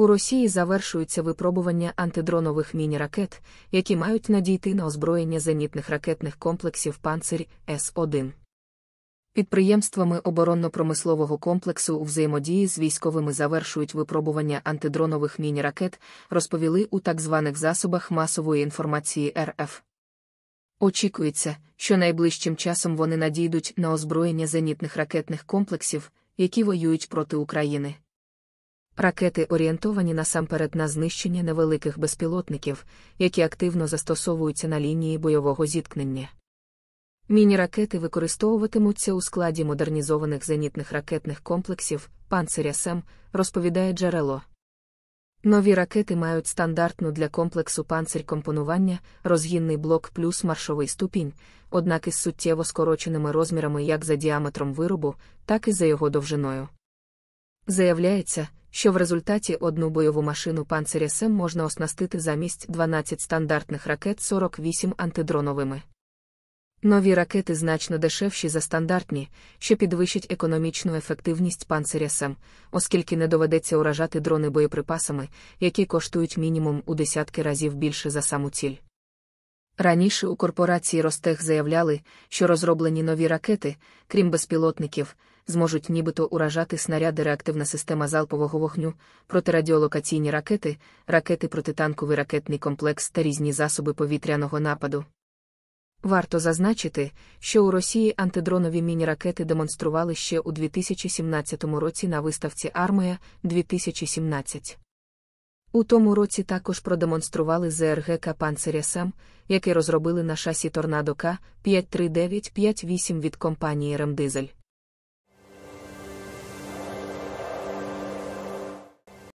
У Росії завершуються випробування антидронових міні-ракет, які мають надійти на озброєння зенітних ракетних комплексів «Панцирь» С-1. Підприємствами оборонно-промислового комплексу у взаємодії з військовими завершують випробування антидронових міні-ракет, розповіли у так званих засобах масової інформації РФ. Очікується, що найближчим часом вони надійдуть на озброєння зенітних ракетних комплексів, які воюють проти України. Ракети орієнтовані насамперед на знищення невеликих безпілотників, які активно застосовуються на лінії бойового зіткнення. Міні-ракети використовуватимуться у складі модернізованих зенітних ракетних комплексів панциря СЕМ, розповідає джерело. Нові ракети мають стандартну для комплексу панцирь компонування, розгінний блок плюс маршовий ступінь, однак із суттєво скороченими розмірами як за діаметром виробу, так і за його довжиною. Заявляється, що в результаті одну бойову машину панциря СЕМ можна оснастити замість 12 стандартних ракет 48 антидроновими. Нові ракети значно дешевші за стандартні, що підвищить економічну ефективність панциря СЕМ, оскільки не доведеться уражати дрони боєприпасами, які коштують мінімум у десятки разів більше за саму ціль. Раніше у корпорації Ростех заявляли, що розроблені нові ракети, крім безпілотників, зможуть нібито уражати снаряди реактивна система залпового вогню, протирадіолокаційні ракети, ракети протитанковий ракетний комплекс та різні засоби повітряного нападу. Варто зазначити, що у Росії антидронові міні-ракети демонстрували ще у 2017 році на виставці Армія 2017. У тому році також продемонстрували ЗРГК панциря сам, який розробили на шасі Торнадо К 5395 8 від компанії Ремдизель.